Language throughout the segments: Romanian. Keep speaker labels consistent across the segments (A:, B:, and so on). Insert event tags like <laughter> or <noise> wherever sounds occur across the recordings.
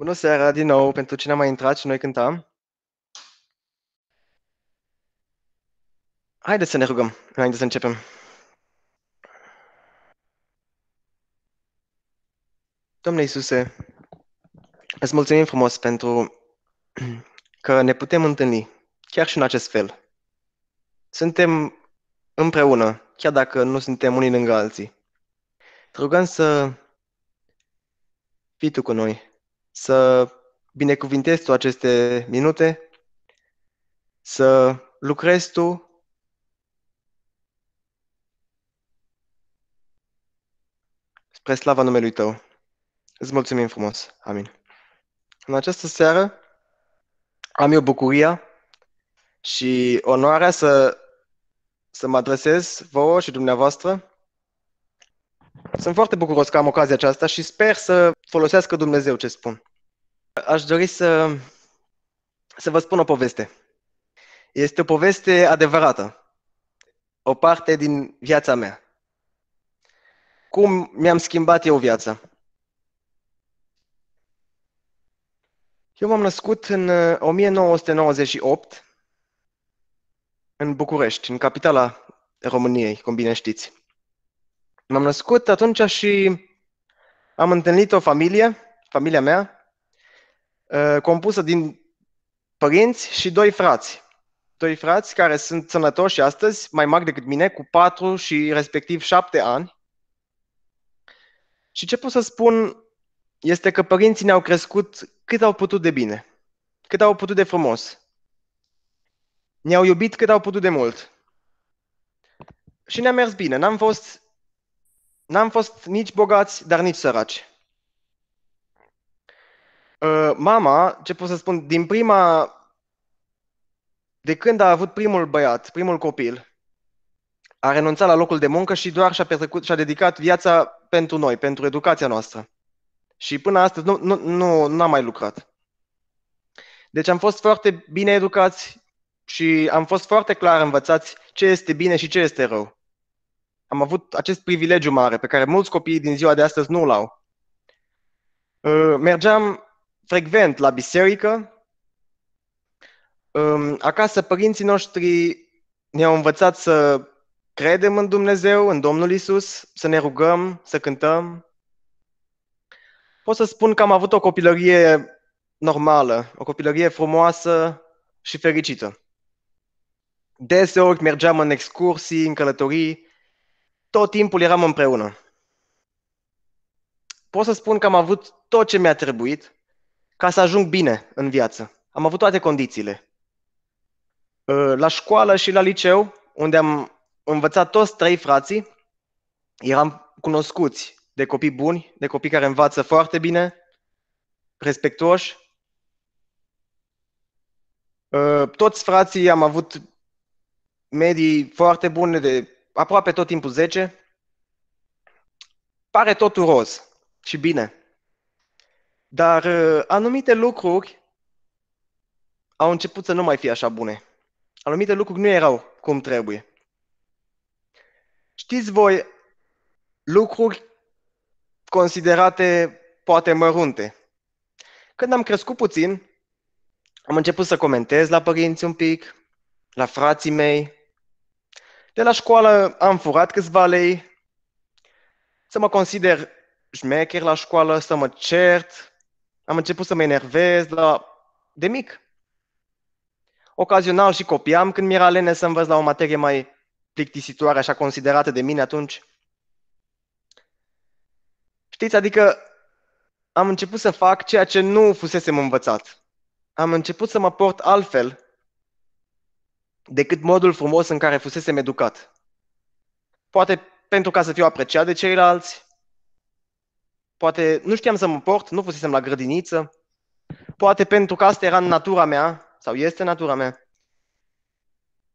A: Bună seara din nou pentru cine a mai intrat și noi cântam. Haideți să ne rugăm înainte să începem. Domnule Iisuse, îți mulțumim frumos pentru că ne putem întâlni, chiar și în acest fel. Suntem împreună, chiar dacă nu suntem unii lângă alții. Te rugăm să fii tu cu noi să binecuvintezi tu aceste minute, să lucrezi tu spre slava numelui tău. Îți mulțumim frumos. Amin. În această seară am eu bucuria și onoarea să, să mă adresez vouă și dumneavoastră. Sunt foarte bucuros că am ocazia aceasta și sper să folosească Dumnezeu ce spun aș dori să, să vă spun o poveste. Este o poveste adevărată, o parte din viața mea. Cum mi-am schimbat eu viața? Eu m-am născut în 1998 uh, în București, în capitala României, cum bine știți. M-am născut atunci și am întâlnit o familie, familia mea, Uh, compusă din părinți și doi frați. Doi frați care sunt sănătoși astăzi, mai mari decât mine, cu patru și respectiv șapte ani. Și ce pot să spun este că părinții ne-au crescut cât au putut de bine, cât au putut de frumos. Ne-au iubit cât au putut de mult. Și ne-a mers bine. N-am fost, n-am fost nici bogați, dar nici săraci. Uh, mama, ce pot să spun, din prima, de când a avut primul băiat, primul copil, a renunțat la locul de muncă și doar și-a, petrecut, și-a dedicat viața pentru noi, pentru educația noastră. Și până astăzi nu, nu, nu, nu am mai lucrat. Deci am fost foarte bine educați și am fost foarte clar învățați ce este bine și ce este rău. Am avut acest privilegiu mare pe care mulți copii din ziua de astăzi nu l-au. Uh, mergeam frecvent la biserică. Um, acasă părinții noștri ne-au învățat să credem în Dumnezeu, în Domnul Isus, să ne rugăm, să cântăm. Pot să spun că am avut o copilărie normală, o copilărie frumoasă și fericită. Deseori mergeam în excursii, în călătorii, tot timpul eram împreună. Pot să spun că am avut tot ce mi-a trebuit ca să ajung bine în viață. Am avut toate condițiile. Ă, la școală și la liceu, unde am învățat toți trei frații, eram cunoscuți de copii buni, de copii care învață foarte bine, respectuoși. Ă, toți frații am avut medii foarte bune de aproape tot timpul 10. Pare totul roz și bine. Dar uh, anumite lucruri au început să nu mai fie așa bune. Anumite lucruri nu erau cum trebuie. Știți voi lucruri considerate poate mărunte. Când am crescut puțin, am început să comentez la părinți un pic, la frații mei. De la școală am furat câțiva lei, să mă consider șmecher la școală, să mă cert, am început să mă enervez, la... de mic. Ocazional și copiam când mi-era lene să învăț la o materie mai plictisitoare, așa considerată de mine atunci. Știți, adică am început să fac ceea ce nu fusesem învățat. Am început să mă port altfel decât modul frumos în care fusesem educat. Poate pentru ca să fiu apreciat de ceilalți, Poate nu știam să mă port, nu fusesem la grădiniță. Poate pentru că asta era în natura mea, sau este natura mea.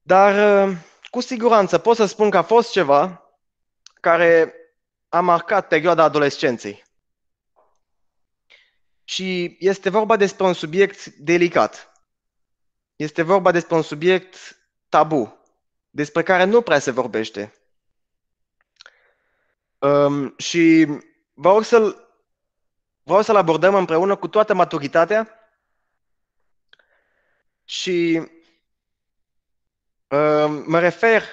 A: Dar ă, cu siguranță pot să spun că a fost ceva care a marcat perioada adolescenței. Și este vorba despre un subiect delicat. Este vorba despre un subiect tabu, despre care nu prea se vorbește. Um, și vreau să-l, vreau să-l abordăm împreună cu toată maturitatea și uh, mă refer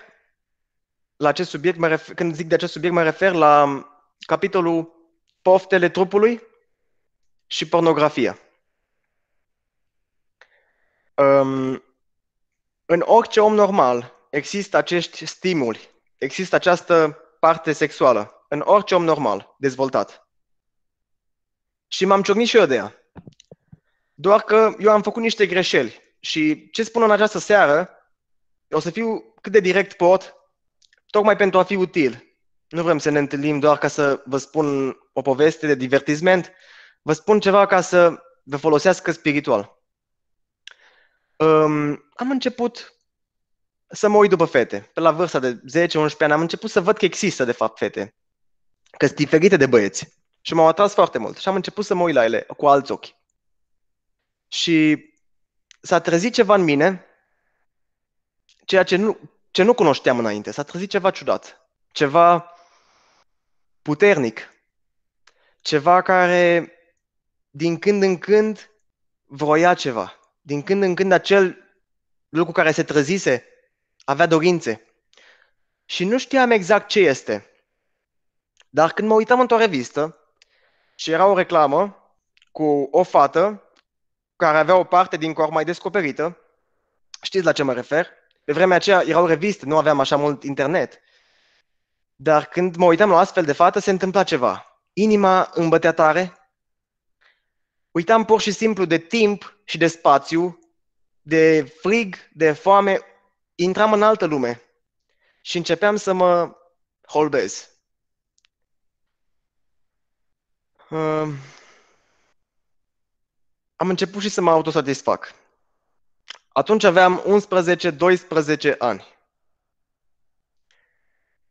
A: la acest subiect, mă refer, când zic de acest subiect, mă refer la capitolul poftele trupului și pornografia. Um, în orice om normal există acești stimuli, există această parte sexuală în orice om normal, dezvoltat. Și m-am ciocnit și eu de ea. Doar că eu am făcut niște greșeli și ce spun în această seară, o să fiu cât de direct pot, tocmai pentru a fi util. Nu vrem să ne întâlnim doar ca să vă spun o poveste de divertisment, vă spun ceva ca să vă folosească spiritual. Um, am început să mă uit după fete. Pe la vârsta de 10-11 ani am început să văd că există, de fapt, fete că sunt diferite de băieți. Și m-au atras foarte mult și am început să mă uit la ele cu alți ochi. Și s-a trezit ceva în mine, ceea ce nu, ce nu cunoșteam înainte. S-a trezit ceva ciudat, ceva puternic, ceva care din când în când vroia ceva. Din când în când acel lucru care se trezise avea dorințe. Și nu știam exact ce este. Dar când mă uitam într-o revistă și era o reclamă cu o fată care avea o parte din corp mai descoperită, știți la ce mă refer? Pe vremea aceea erau reviste, nu aveam așa mult internet. Dar când mă uitam la astfel de fată, se întâmpla ceva. Inima îmi bătea tare, uitam pur și simplu de timp și de spațiu, de frig, de foame, intram în altă lume și începeam să mă holbez. Uh, am început și să mă autosatisfac. Atunci aveam 11-12 ani.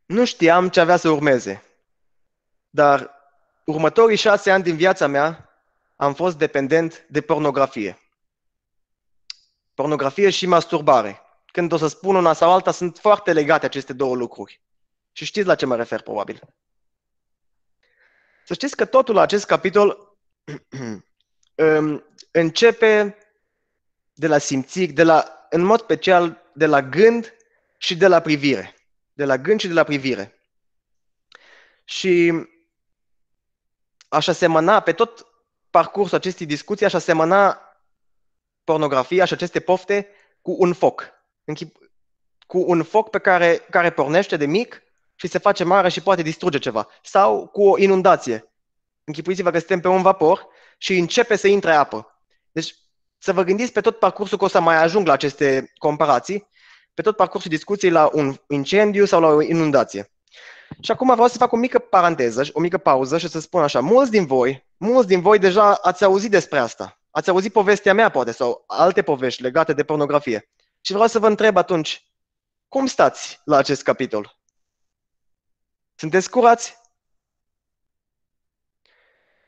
A: Nu știam ce avea să urmeze, dar următorii șase ani din viața mea am fost dependent de pornografie. Pornografie și masturbare. Când o să spun una sau alta, sunt foarte legate aceste două lucruri. Și știți la ce mă refer, probabil. Să știți că totul acest capitol <clears throat> um, începe de la simțiri, de la, în mod special de la gând și de la privire. De la gând și de la privire. Și aș asemăna pe tot parcursul acestei discuții, aș asemăna pornografia și aceste pofte cu un foc. cu un foc pe care, care pornește de mic și se face mare și poate distruge ceva. Sau cu o inundație. Închipuiți-vă că suntem pe un vapor și începe să intre apă. Deci să vă gândiți pe tot parcursul că o să mai ajung la aceste comparații, pe tot parcursul discuției la un incendiu sau la o inundație. Și acum vreau să fac o mică paranteză, o mică pauză și să spun așa, mulți din voi, mulți din voi deja ați auzit despre asta. Ați auzit povestea mea, poate, sau alte povești legate de pornografie. Și vreau să vă întreb atunci, cum stați la acest capitol? Sunteți curați?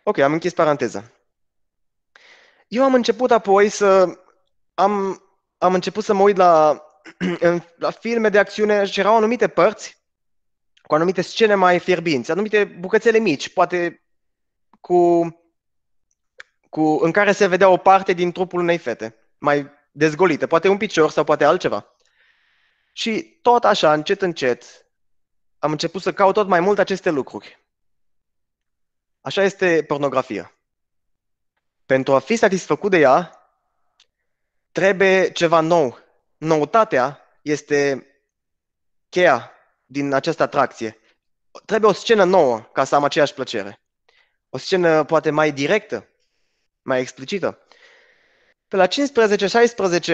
A: Ok, am închis paranteza. Eu am început apoi să... Am, am început să mă uit la, <clears throat> la filme de acțiune și erau anumite părți cu anumite scene mai fierbinți, anumite bucățele mici, poate cu, cu, în care se vedea o parte din trupul unei fete, mai dezgolită, poate un picior sau poate altceva. Și tot așa, încet, încet, am început să caut tot mai mult aceste lucruri. Așa este pornografia. Pentru a fi satisfăcut de ea, trebuie ceva nou. Noutatea este cheia din această atracție. Trebuie o scenă nouă ca să am aceeași plăcere. O scenă poate mai directă, mai explicită. Pe la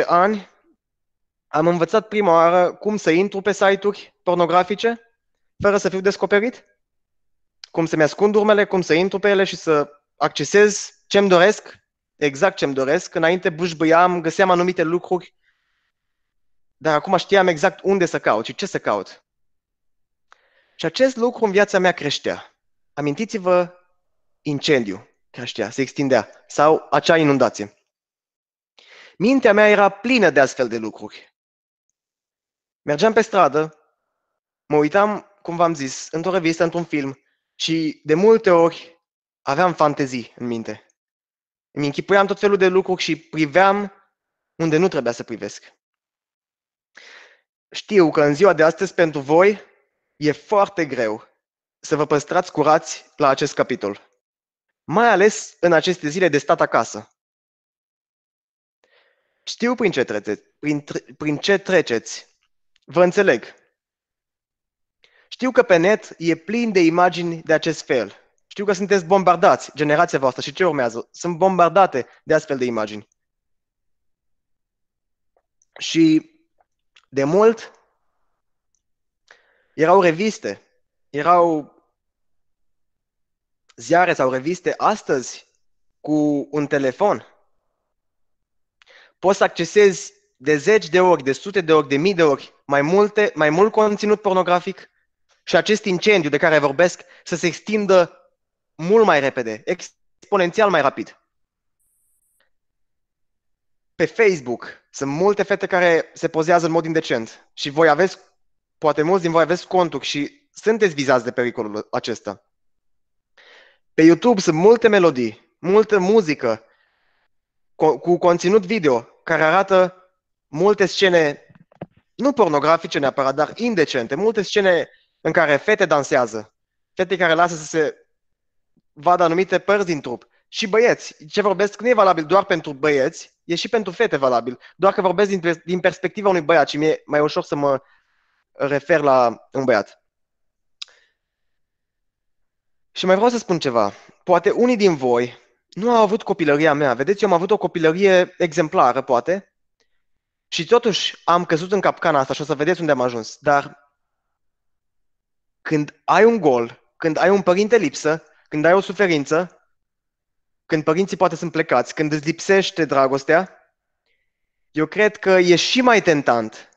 A: 15-16 ani am învățat prima oară cum să intru pe site-uri pornografice, fără să fiu descoperit? Cum să-mi ascund urmele, cum să intru pe ele și să accesez ce-mi doresc, exact ce-mi doresc. Înainte bâșbâiam, găseam anumite lucruri, dar acum știam exact unde să caut și ce să caut. Și acest lucru în viața mea creștea. Amintiți-vă incendiu creștea, se extindea, sau acea inundație. Mintea mea era plină de astfel de lucruri. Mergeam pe stradă, mă uitam cum v-am zis, într-o revistă, într-un film și de multe ori aveam fantezii în minte. Îmi închipuiam tot felul de lucruri și priveam unde nu trebuia să privesc. Știu că în ziua de astăzi pentru voi e foarte greu să vă păstrați curați la acest capitol. Mai ales în aceste zile de stat acasă. Știu prin ce, trece, prin, prin ce treceți. Vă înțeleg. Știu că pe net e plin de imagini de acest fel. Știu că sunteți bombardați, generația voastră, și ce urmează? Sunt bombardate de astfel de imagini. Și de mult erau reviste, erau ziare sau reviste astăzi cu un telefon. Poți să accesezi de zeci de ori, de sute de ori, de mii de ori mai, multe, mai mult conținut pornografic și acest incendiu de care vorbesc să se extindă mult mai repede, exponențial mai rapid. Pe Facebook sunt multe fete care se pozează în mod indecent și voi aveți, poate mulți din voi aveți conturi și sunteți vizați de pericolul acesta. Pe YouTube sunt multe melodii, multă muzică cu conținut video care arată multe scene, nu pornografice neapărat, dar indecente, multe scene în care fete dansează, fete care lasă să se vadă anumite părți din trup. Și băieți, ce vorbesc nu e valabil doar pentru băieți, e și pentru fete valabil. Doar că vorbesc din, din perspectiva unui băiat și mi-e mai ușor să mă refer la un băiat. Și mai vreau să spun ceva. Poate unii din voi nu au avut copilăria mea. Vedeți, eu am avut o copilărie exemplară, poate, și totuși am căzut în capcana asta și o să vedeți unde am ajuns. Dar când ai un gol, când ai un părinte lipsă, când ai o suferință, când părinții poate sunt plecați, când îți lipsește dragostea, eu cred că e și mai tentant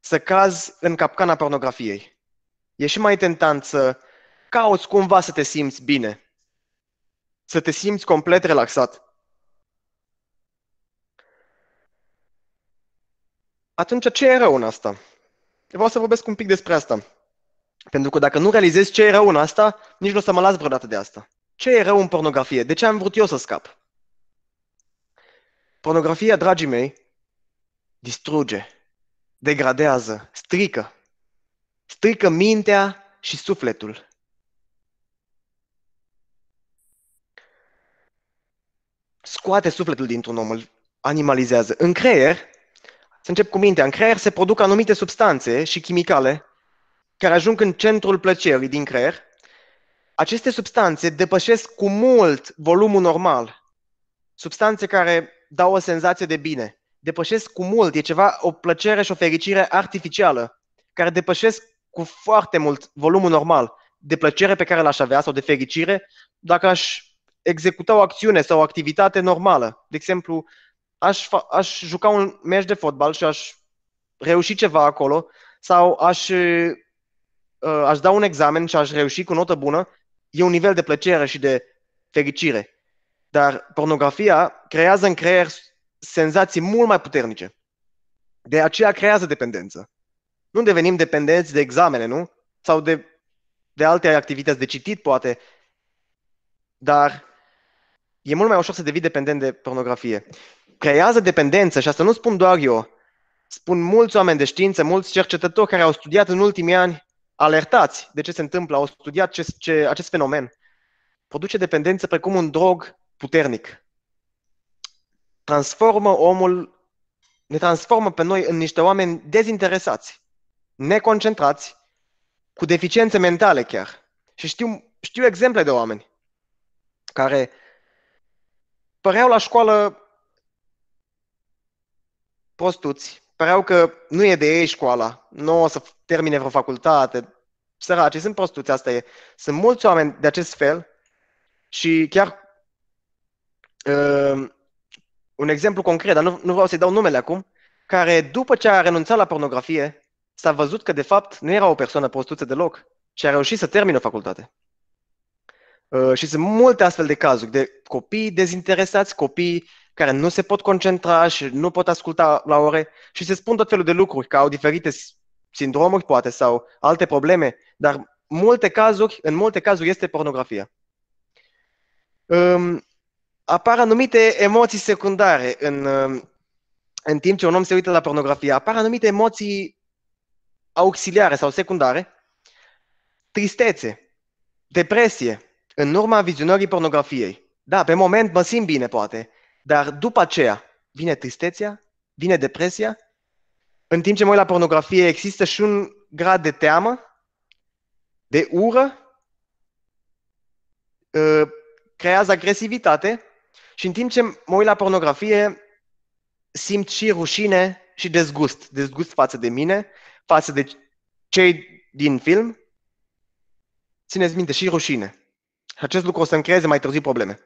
A: să cazi în capcana pornografiei. E și mai tentant să cauți cumva să te simți bine, să te simți complet relaxat. Atunci, ce e rău în asta? Vreau să vorbesc un pic despre asta. Pentru că dacă nu realizez ce e rău în asta, nici nu o să mă las vreodată de asta. Ce e rău în pornografie? De ce am vrut eu să scap? Pornografia, dragii mei, distruge, degradează, strică. Strică mintea și sufletul. Scoate sufletul dintr-un om, îl animalizează. În creier, să încep cu mintea, în creier se produc anumite substanțe și chimicale care ajung în centrul plăcerii din creier, aceste substanțe depășesc cu mult volumul normal. Substanțe care dau o senzație de bine. Depășesc cu mult, e ceva, o plăcere și o fericire artificială, care depășesc cu foarte mult volumul normal de plăcere pe care l-aș avea sau de fericire dacă aș executa o acțiune sau o activitate normală. De exemplu, aș, fa- aș juca un meci de fotbal și aș reuși ceva acolo sau aș uh, aș da un examen și aș reuși cu notă bună, e un nivel de plăcere și de fericire. Dar pornografia creează în creier senzații mult mai puternice. De aceea creează dependență. Nu devenim dependenți de examene, nu? Sau de, de alte activități, de citit, poate. Dar e mult mai ușor să devii dependent de pornografie. Creează dependență și asta nu spun doar eu. Spun mulți oameni de știință, mulți cercetători care au studiat în ultimii ani alertați de ce se întâmplă, au studiat ce, ce, acest fenomen. Produce dependență precum un drog puternic. Transformă omul, ne transformă pe noi în niște oameni dezinteresați, neconcentrați, cu deficiențe mentale chiar. Și știu, știu exemple de oameni care păreau la școală prostuți, păreau că nu e de ei școala, nu o să termine vreo facultate, săraci, sunt prostuți, asta e. Sunt mulți oameni de acest fel și chiar uh, un exemplu concret, dar nu, nu vreau să-i dau numele acum, care după ce a renunțat la pornografie, s-a văzut că de fapt nu era o persoană prostuță deloc și a reușit să termine o facultate. Uh, și sunt multe astfel de cazuri de copii dezinteresați, copii care nu se pot concentra și nu pot asculta la ore și se spun tot felul de lucruri, că au diferite sindromuri, poate, sau alte probleme, dar multe cazuri, în multe cazuri este pornografia. Um, apar anumite emoții secundare în, în timp ce un om se uită la pornografie. Apar anumite emoții auxiliare sau secundare, tristețe, depresie, în urma vizionării pornografiei. Da, pe moment mă simt bine, poate, dar după aceea vine tristețea, vine depresia. În timp ce mă uit la pornografie, există și un grad de teamă, de ură, ă, creează agresivitate și în timp ce mă uit la pornografie, simt și rușine și dezgust. Dezgust față de mine, față de cei din film. Țineți minte, și rușine. Și acest lucru o să-mi creeze mai târziu probleme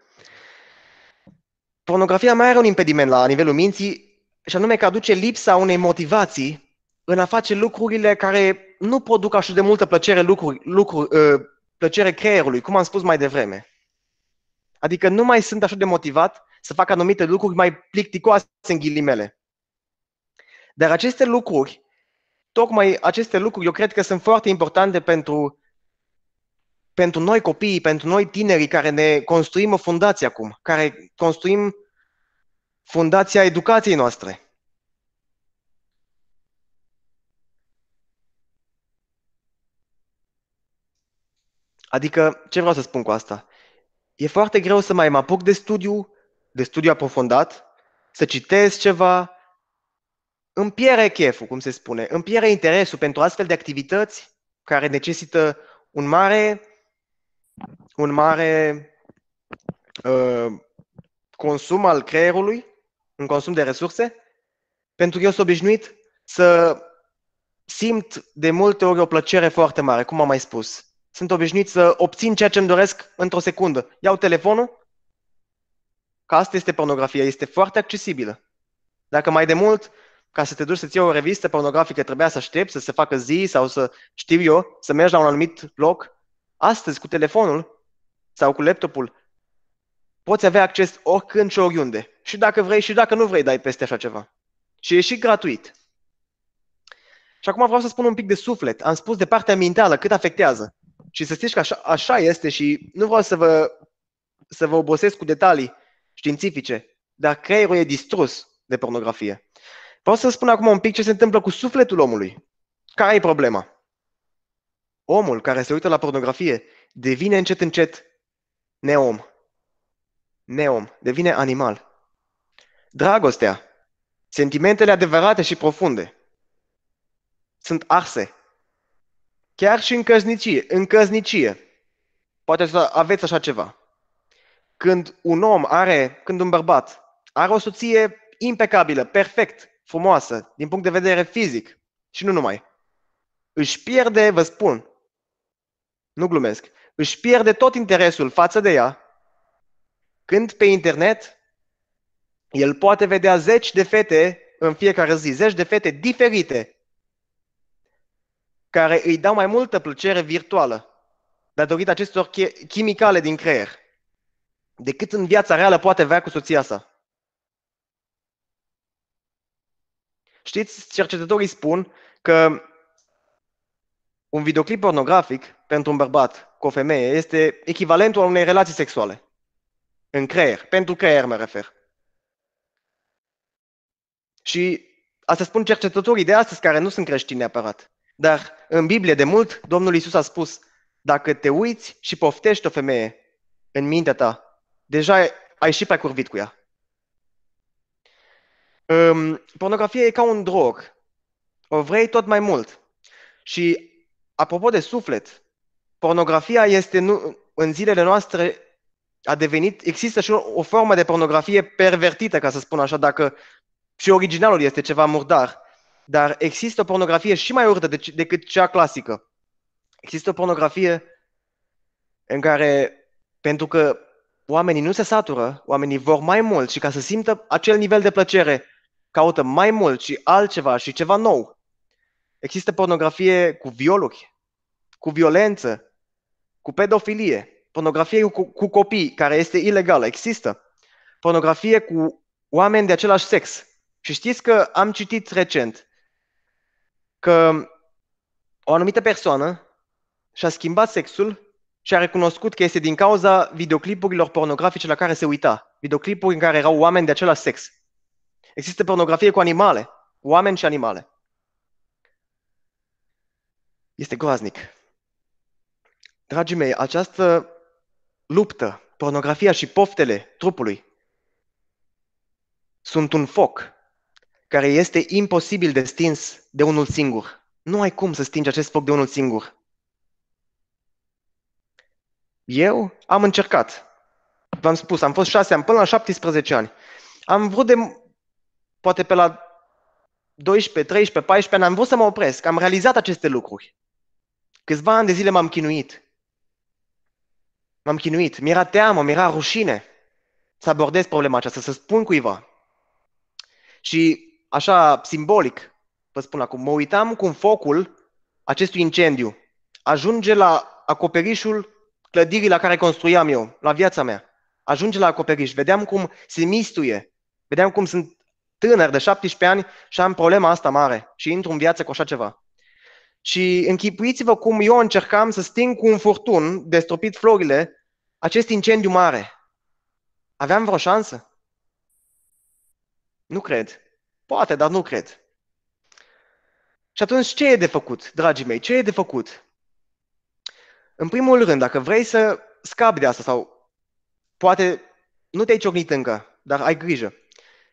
A: pornografia mai are un impediment la nivelul minții și anume că aduce lipsa unei motivații în a face lucrurile care nu produc așa de multă plăcere, lucruri, lucruri, uh, plăcere creierului, cum am spus mai devreme. Adică nu mai sunt așa de motivat să fac anumite lucruri mai plicticoase în ghilimele. Dar aceste lucruri, tocmai aceste lucruri, eu cred că sunt foarte importante pentru pentru noi copiii, pentru noi tinerii care ne construim o fundație acum, care construim fundația educației noastre. Adică, ce vreau să spun cu asta? E foarte greu să mai mă apuc de studiu, de studiu aprofundat, să citesc ceva, îmi pierde cheful, cum se spune, îmi pierde interesul pentru astfel de activități care necesită un mare un mare uh, consum al creierului, un consum de resurse, pentru că eu sunt obișnuit să simt de multe ori o plăcere foarte mare, cum am mai spus. Sunt obișnuit să obțin ceea ce îmi doresc într-o secundă. Iau telefonul, că asta este pornografia, este foarte accesibilă. Dacă mai de mult, ca să te duci să-ți iei o revistă pornografică, trebuia să aștepți să se facă zi sau să știu eu, să mergi la un anumit loc Astăzi, cu telefonul sau cu laptopul, poți avea acces oricând și oriunde. Și dacă vrei și dacă nu vrei, dai peste așa ceva. Și e și gratuit. Și acum vreau să spun un pic de suflet. Am spus de partea mentală, cât afectează. Și să știți că așa, așa este și nu vreau să vă, să vă obosesc cu detalii științifice, dar creierul e distrus de pornografie. Vreau să spun acum un pic ce se întâmplă cu sufletul omului. Care e problema? omul care se uită la pornografie devine încet, încet neom. Neom. Devine animal. Dragostea, sentimentele adevărate și profunde, sunt arse. Chiar și în căsnicie. În căsnicie. Poate să aveți așa ceva. Când un om are, când un bărbat are o soție impecabilă, perfect, frumoasă, din punct de vedere fizic și nu numai, își pierde, vă spun, nu glumesc, își pierde tot interesul față de ea, când pe internet el poate vedea zeci de fete în fiecare zi, zeci de fete diferite, care îi dau mai multă plăcere virtuală, datorită acestor chimicale din creier, decât în viața reală poate avea cu soția sa. Știți, cercetătorii spun că un videoclip pornografic pentru un bărbat cu o femeie este echivalentul unei relații sexuale. În creier, pentru creier mă refer. Și asta spun cercetătorii de astăzi care nu sunt creștini neapărat. Dar în Biblie de mult Domnul Isus a spus, dacă te uiți și poftești o femeie în mintea ta, deja ai și prea curvit cu ea. pornografia e ca un drog. O vrei tot mai mult. Și Apropo de suflet, pornografia este nu, în zilele noastre a devenit, există și o, o formă de pornografie pervertită, ca să spun așa, dacă și originalul este ceva murdar, dar există o pornografie și mai urâtă dec- decât cea clasică. Există o pornografie în care, pentru că oamenii nu se satură, oamenii vor mai mult și ca să simtă acel nivel de plăcere, caută mai mult și altceva și ceva nou. Există pornografie cu violuri, cu violență, cu pedofilie, pornografie cu, cu copii, care este ilegală, există, pornografie cu oameni de același sex. Și știți că am citit recent că o anumită persoană și-a schimbat sexul și a recunoscut că este din cauza videoclipurilor pornografice la care se uita. Videoclipuri în care erau oameni de același sex. Există pornografie cu animale, oameni și animale. Este groaznic. Dragii mei, această luptă, pornografia și poftele trupului sunt un foc care este imposibil de stins de unul singur. Nu ai cum să stingi acest foc de unul singur. Eu am încercat. V-am spus, am fost șase ani, până la 17 ani. Am vrut de, poate pe la 12, 13, 14 ani, am vrut să mă opresc. Am realizat aceste lucruri. Câțiva ani de zile m-am chinuit. M-am chinuit, mi-era teamă, mi-era rușine să abordez problema aceasta, să spun cuiva. Și așa simbolic, vă spun acum, mă uitam cum focul acestui incendiu ajunge la acoperișul clădirii la care construiam eu, la viața mea. Ajunge la acoperiș. Vedeam cum se mistuie. Vedeam cum sunt tânăr de 17 ani și am problema asta mare și intru în viață cu așa ceva. Și închipuiți-vă cum eu încercam să sting cu un furtun, de stropit florile, acest incendiu mare. Aveam vreo șansă? Nu cred. Poate, dar nu cred. Și atunci ce e de făcut, dragii mei? Ce e de făcut? În primul rând, dacă vrei să scapi de asta sau poate nu te-ai ciocnit încă, dar ai grijă.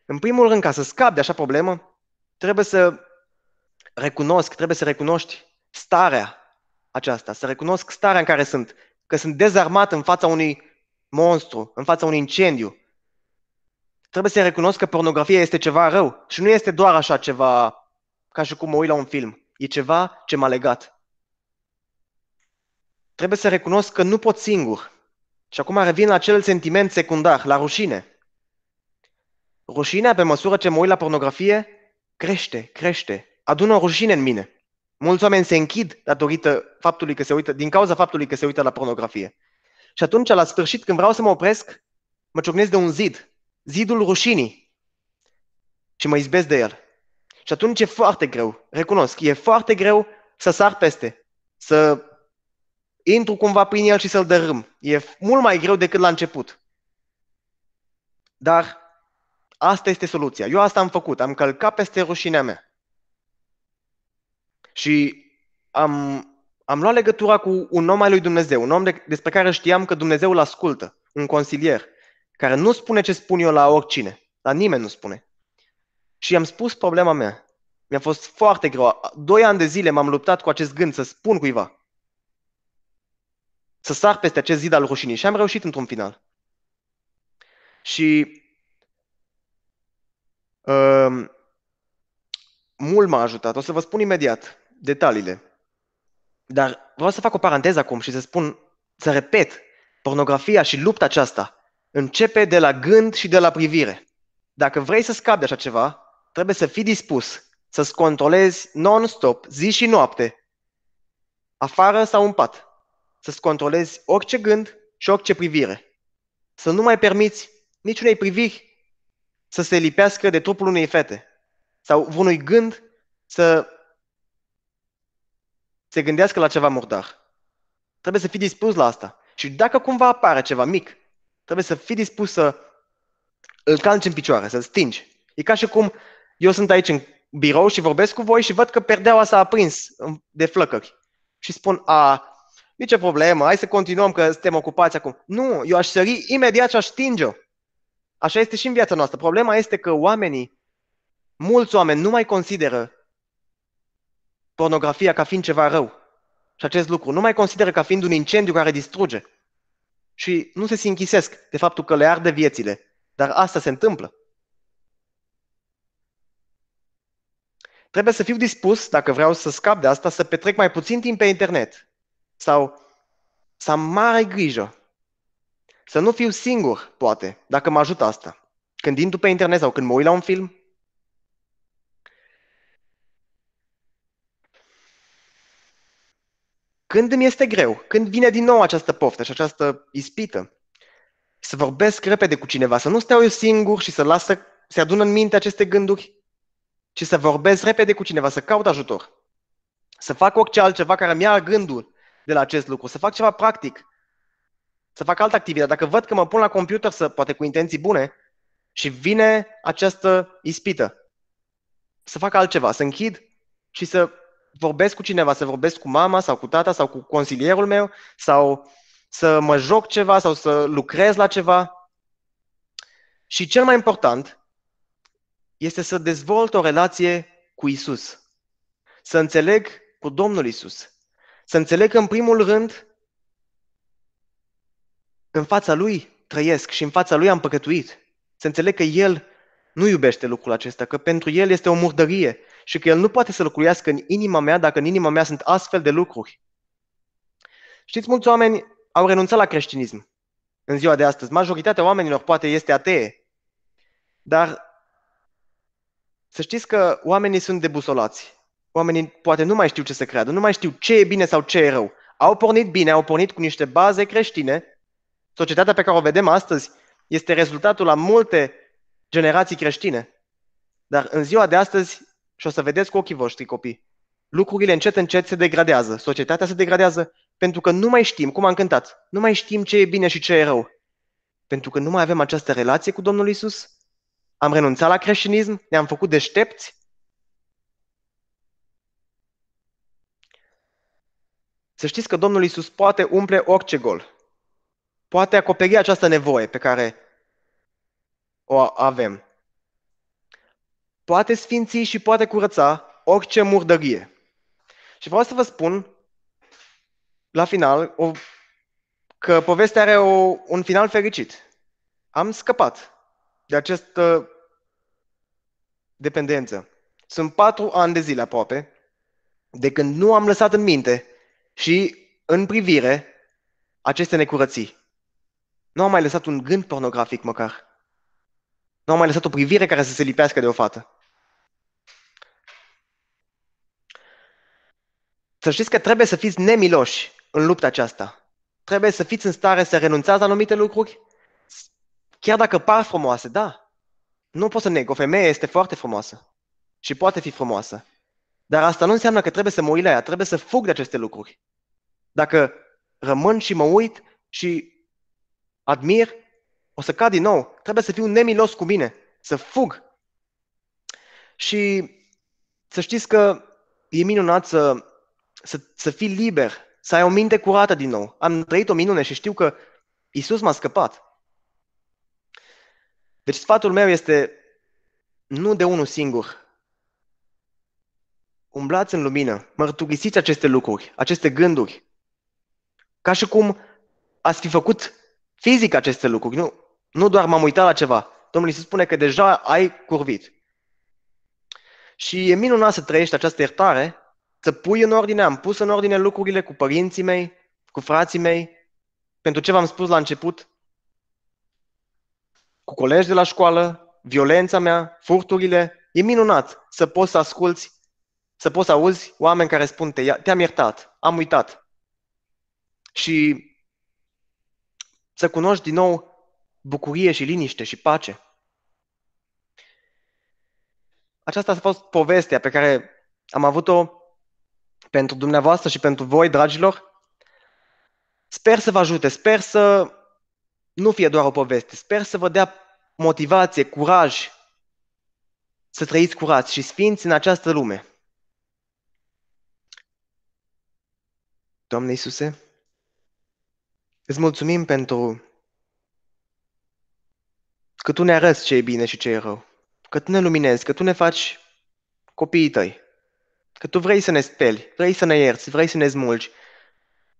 A: În primul rând, ca să scapi de așa problemă, trebuie să recunosc, trebuie să recunoști starea aceasta, să recunosc starea în care sunt, că sunt dezarmat în fața unui monstru, în fața unui incendiu. Trebuie să recunosc că pornografia este ceva rău și nu este doar așa ceva ca și cum mă uit la un film. E ceva ce m-a legat. Trebuie să recunosc că nu pot singur. Și acum revin la acel sentiment secundar, la rușine. Rușinea, pe măsură ce mă uit la pornografie, crește, crește, adună o rușine în mine. Mulți oameni se închid datorită faptului că se uită, din cauza faptului că se uită la pornografie. Și atunci, la sfârșit, când vreau să mă opresc, mă ciocnesc de un zid, zidul rușinii și mă izbesc de el. Și atunci e foarte greu, recunosc, e foarte greu să sar peste, să intru cumva prin el și să-l dărâm. E mult mai greu decât la început. Dar asta este soluția. Eu asta am făcut, am călcat peste rușinea mea. Și am, am luat legătura cu un om al lui Dumnezeu, un om de, despre care știam că Dumnezeu îl ascultă, un consilier, care nu spune ce spun eu la oricine, la nimeni nu spune. Și am spus problema mea. Mi-a fost foarte greu. Doi ani de zile m-am luptat cu acest gând să spun cuiva. Să sar peste acest zid al rușinii. Și am reușit într-un final. Și uh, mult m-a ajutat. O să vă spun imediat detaliile. Dar vreau să fac o paranteză acum și să spun, să repet, pornografia și lupta aceasta începe de la gând și de la privire. Dacă vrei să scapi de așa ceva, trebuie să fii dispus să-ți controlezi non-stop, zi și noapte, afară sau în pat, să-ți controlezi orice gând și orice privire. Să nu mai permiți niciunei priviri să se lipească de trupul unei fete sau unui gând să se gândească la ceva murdar. Trebuie să fii dispus la asta. Și dacă cumva apare ceva mic, trebuie să fii dispus să îl calci în picioare, să-l stingi. E ca și cum eu sunt aici în birou și vorbesc cu voi și văd că perdeaua s-a aprins de flăcări. Și spun, a, nicio problemă, hai să continuăm că suntem ocupați acum. Nu, eu aș sări imediat și aș stinge-o. Așa este și în viața noastră. Problema este că oamenii, mulți oameni, nu mai consideră pornografia ca fiind ceva rău și acest lucru. Nu mai consideră ca fiind un incendiu care distruge. Și nu se sinchisesc de faptul că le arde viețile. Dar asta se întâmplă. Trebuie să fiu dispus, dacă vreau să scap de asta, să petrec mai puțin timp pe internet. Sau să am mare grijă. Să nu fiu singur, poate, dacă mă ajută asta. Când intru pe internet sau când mă uit la un film, Când îmi este greu, când vine din nou această poftă și această ispită, să vorbesc repede cu cineva, să nu stau eu singur și să las să se adună în minte aceste gânduri, ci să vorbesc repede cu cineva, să caut ajutor, să fac orice altceva care mi ia gândul de la acest lucru, să fac ceva practic, să fac altă activitate. Dacă văd că mă pun la computer, să, poate cu intenții bune, și vine această ispită, să fac altceva, să închid și să vorbesc cu cineva, să vorbesc cu mama sau cu tata sau cu consilierul meu sau să mă joc ceva sau să lucrez la ceva. Și cel mai important este să dezvolt o relație cu Isus. Să înțeleg cu Domnul Isus. Să înțeleg că, în primul rând, în fața Lui trăiesc și în fața Lui am păcătuit. Să înțeleg că El nu iubește lucrul acesta, că pentru el este o murdărie și că el nu poate să locuiască în inima mea dacă în inima mea sunt astfel de lucruri. Știți, mulți oameni au renunțat la creștinism în ziua de astăzi. Majoritatea oamenilor poate este atee. Dar să știți că oamenii sunt debusolați. Oamenii poate nu mai știu ce să creadă, nu mai știu ce e bine sau ce e rău. Au pornit bine, au pornit cu niște baze creștine. Societatea pe care o vedem astăzi este rezultatul la multe generații creștine. Dar în ziua de astăzi, și o să vedeți cu ochii voștri copii, lucrurile încet, încet se degradează, societatea se degradează, pentru că nu mai știm, cum am cântat, nu mai știm ce e bine și ce e rău. Pentru că nu mai avem această relație cu Domnul Isus, am renunțat la creștinism, ne-am făcut deștepți. Să știți că Domnul Isus poate umple orice gol. Poate acoperi această nevoie pe care o avem. Poate sfinți și poate curăța orice murdărie. Și vreau să vă spun, la final, o, că povestea are o, un final fericit. Am scăpat de această dependență. Sunt patru ani de zile aproape de când nu am lăsat în minte și în privire aceste necurății. Nu am mai lăsat un gând pornografic măcar. Nu am mai lăsat o privire care să se lipească de o fată. Să știți că trebuie să fiți nemiloși în lupta aceasta. Trebuie să fiți în stare să renunțați la anumite lucruri, chiar dacă par frumoase, da. Nu pot să neg, o femeie este foarte frumoasă și poate fi frumoasă. Dar asta nu înseamnă că trebuie să mă uit la ea, trebuie să fug de aceste lucruri. Dacă rămân și mă uit și admir, o să cad din nou, trebuie să fiu nemilos cu mine, să fug. Și să știți că e minunat să, să, să fii liber, să ai o minte curată din nou. Am trăit o minune și știu că Isus m-a scăpat. Deci sfatul meu este nu de unul singur. Umblați în lumină, mărturisiți aceste lucruri, aceste gânduri. Ca și cum ați fi făcut fizic aceste lucruri. Nu, nu doar m-am uitat la ceva. Domnul Iisus spune că deja ai curvit. Și e minunat să trăiești această iertare, să pui în ordine, am pus în ordine lucrurile cu părinții mei, cu frații mei, pentru ce v-am spus la început, cu colegi de la școală, violența mea, furturile. E minunat să poți să asculți, să poți să auzi oameni care spun te, te-am iertat, am uitat. Și să cunoști din nou bucurie și liniște și pace. Aceasta a fost povestea pe care am avut-o pentru dumneavoastră și pentru voi, dragilor. Sper să vă ajute, sper să nu fie doar o poveste, sper să vă dea motivație, curaj să trăiți curați și sfinți în această lume. Doamne Iisuse, îți mulțumim pentru că tu ne arăți ce e bine și ce e rău, că tu ne luminezi, că tu ne faci copiii tăi, că tu vrei să ne speli, vrei să ne ierți, vrei să ne smulgi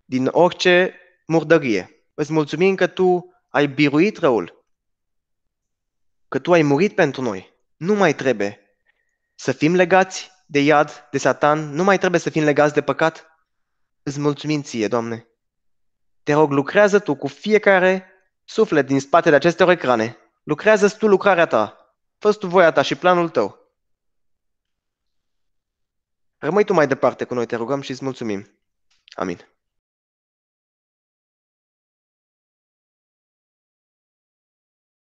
A: din orice murdărie. Îți mulțumim că tu ai biruit răul, că tu ai murit pentru noi. Nu mai trebuie să fim legați de iad, de satan, nu mai trebuie să fim legați de păcat. Îți mulțumim ție, Doamne. Te rog, lucrează tu cu fiecare suflet din spatele acestor ecrane Lucrează-ți tu lucrarea ta. fă tu voia ta și planul tău. Rămâi tu mai departe cu noi, te rugăm și îți mulțumim. Amin.